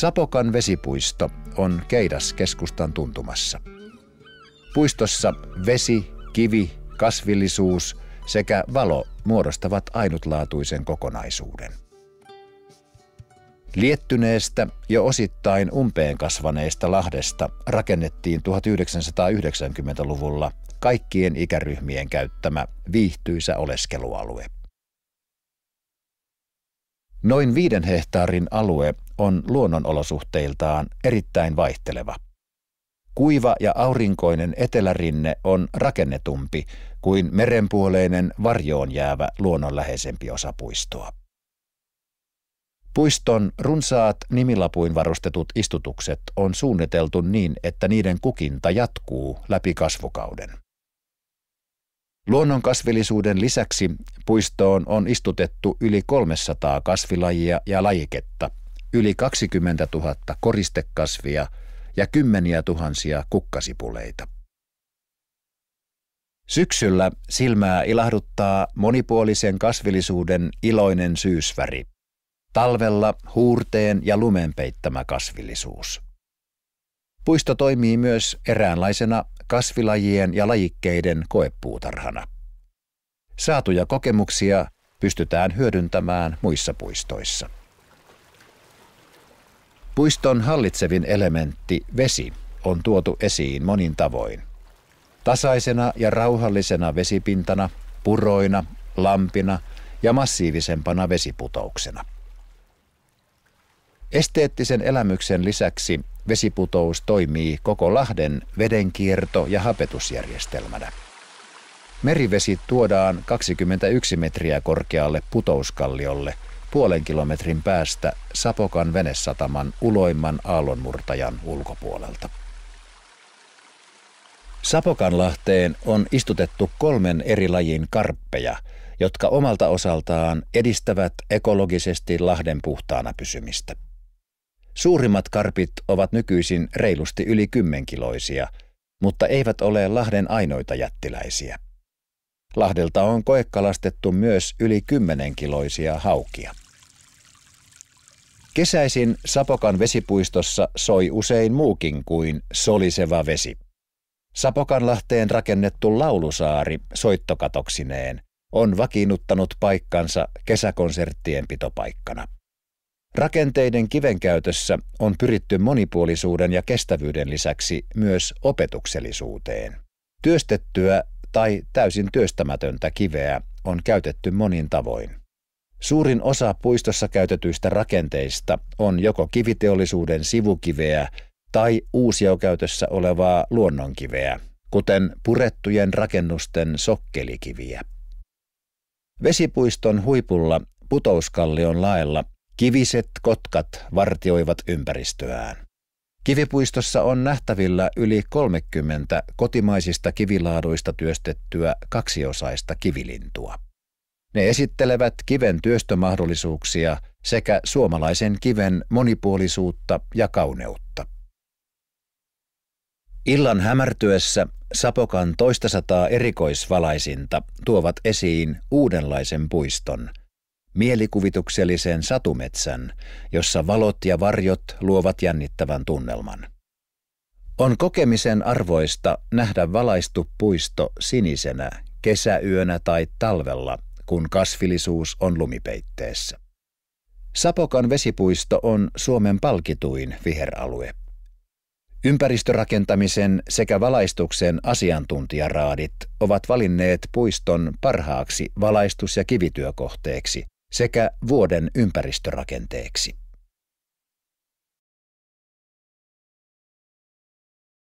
Sapokan vesipuisto on Keidas keskustan tuntumassa. Puistossa vesi, kivi, kasvillisuus sekä valo muodostavat ainutlaatuisen kokonaisuuden. Liettyneestä ja osittain umpeen kasvaneesta Lahdesta rakennettiin 1990-luvulla kaikkien ikäryhmien käyttämä viihtyisä oleskelualue. Noin viiden hehtaarin alue on luonnonolosuhteiltaan erittäin vaihteleva. Kuiva ja aurinkoinen etelärinne on rakennetumpi kuin merenpuoleinen varjoon jäävä luonnonläheisempi osa puistoa. Puiston runsaat nimilapuin varustetut istutukset on suunniteltu niin, että niiden kukinta jatkuu läpi kasvukauden. Luonnonkasvillisuuden lisäksi puistoon on istutettu yli 300 kasvilajia ja lajiketta, yli 20 000 koristekasvia ja kymmeniä tuhansia kukkasipuleita. Syksyllä silmää ilahduttaa monipuolisen kasvillisuuden iloinen syysväri. Talvella huurteen ja lumen peittämä kasvillisuus. Puisto toimii myös eräänlaisena kasvilajien ja lajikkeiden koepuutarhana. Saatuja kokemuksia pystytään hyödyntämään muissa puistoissa. Puiston hallitsevin elementti, vesi, on tuotu esiin monin tavoin. Tasaisena ja rauhallisena vesipintana, puroina, lampina ja massiivisempana vesiputouksena – Esteettisen elämyksen lisäksi vesiputous toimii koko Lahden vedenkierto- ja hapetusjärjestelmänä. Merivesi tuodaan 21 metriä korkealle putouskalliolle puolen kilometrin päästä Sapokan venesataman uloimman aallonmurtajan ulkopuolelta. Sapokanlahteen on istutettu kolmen eri lajin karppeja, jotka omalta osaltaan edistävät ekologisesti Lahden puhtaana pysymistä. Suurimmat karpit ovat nykyisin reilusti yli kymmenkiloisia, mutta eivät ole Lahden ainoita jättiläisiä. Lahdelta on koekalastettu myös yli kymmenenkiloisia haukia. Kesäisin Sapokan vesipuistossa soi usein muukin kuin soliseva vesi. Sapokanlahteen rakennettu laulusaari soittokatoksineen on vakiinnuttanut paikkansa kesäkonserttien pitopaikkana. Rakenteiden kivenkäytössä on pyritty monipuolisuuden ja kestävyyden lisäksi myös opetuksellisuuteen. Työstettyä tai täysin työstämätöntä kiveä on käytetty monin tavoin. Suurin osa puistossa käytetyistä rakenteista on joko kiviteollisuuden sivukiveä tai uusiokäytössä olevaa luonnonkiveä, kuten purettujen rakennusten sokkelikiviä. Vesipuiston huipulla Putouskallion laella Kiviset kotkat vartioivat ympäristöään. Kivipuistossa on nähtävillä yli 30 kotimaisista kivilaaduista työstettyä kaksiosaista kivilintua. Ne esittelevät kiven työstömahdollisuuksia sekä suomalaisen kiven monipuolisuutta ja kauneutta. Illan hämärtyessä Sapokan sataa erikoisvalaisinta tuovat esiin uudenlaisen puiston – mielikuvituksellisen satumetsän, jossa valot ja varjot luovat jännittävän tunnelman. On kokemisen arvoista nähdä valaistu puisto sinisenä kesäyönä tai talvella, kun kasvillisuus on lumipeitteessä. Sapokan vesipuisto on Suomen palkituin viheralue. Ympäristörakentamisen sekä valaistuksen asiantuntijaraadit ovat valinneet puiston parhaaksi valaistus- ja kivityökohteeksi, sekä vuoden ympäristörakenteeksi.